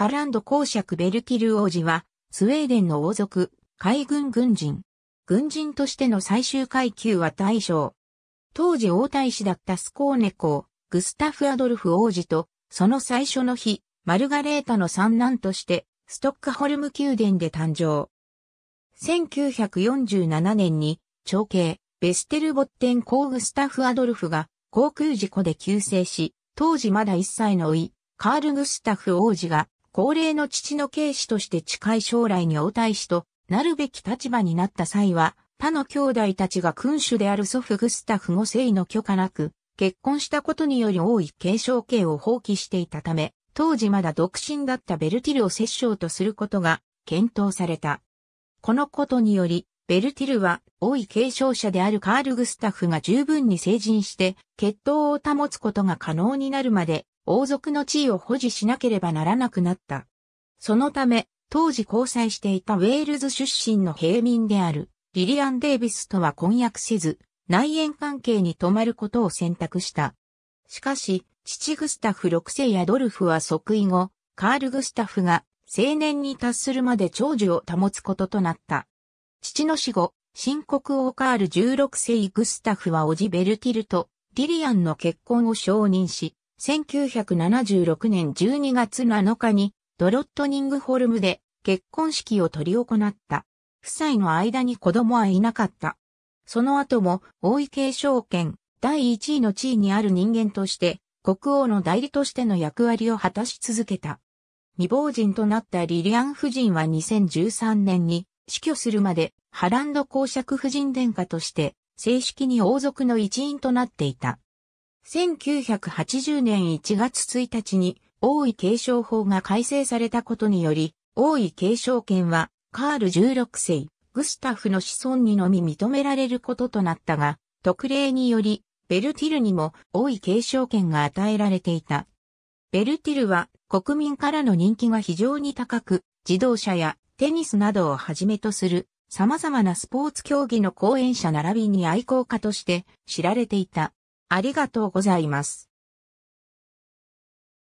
ハランド公爵ベルキル王子は、スウェーデンの王族、海軍軍人。軍人としての最終階級は大将。当時王太子だったスコーネ公、グスタフ・アドルフ王子と、その最初の日、マルガレータの三男として、ストックホルム宮殿で誕生。1947年に、長兄、ベステルボッテン公グスタフ・アドルフが、航空事故で急逝し、当時まだ1歳の老い、カール・グスタフ王子が高齢の父の警視として近い将来に応対しとなるべき立場になった際は、他の兄弟たちが君主である祖父グスタフ5世の許可なく、結婚したことにより多い継承権を放棄していたため、当時まだ独身だったベルティルを摂政とすることが検討された。このことにより、ベルティルは、王位継承者であるカール・グスタフが十分に成人して、血統を保つことが可能になるまで、王族の地位を保持しなければならなくなった。そのため、当時交際していたウェールズ出身の平民である、リリアン・デイビスとは婚約せず、内縁関係に泊まることを選択した。しかし、父グスタフ6世やドルフは即位後、カール・グスタフが青年に達するまで長寿を保つこととなった。父の死後、新国王カール16世グスタフは叔父ベルティルとリリアンの結婚を承認し、1976年12月7日にドロットニングホルムで結婚式を執り行った。夫妻の間に子供はいなかった。その後も王位継承権第1位の地位にある人間として国王の代理としての役割を果たし続けた。未亡人となったリリアン夫人は2013年に死去するまでハランド公爵夫人殿下として正式に王族の一員となっていた。1980年1月1日に王位継承法が改正されたことにより、王位継承権はカール16世、グスタフの子孫にのみ認められることとなったが、特例により、ベルティルにも王位継承権が与えられていた。ベルティルは国民からの人気が非常に高く、自動車やテニスなどをはじめとする様々なスポーツ競技の講演者並びに愛好家として知られていた。ありがとうございます。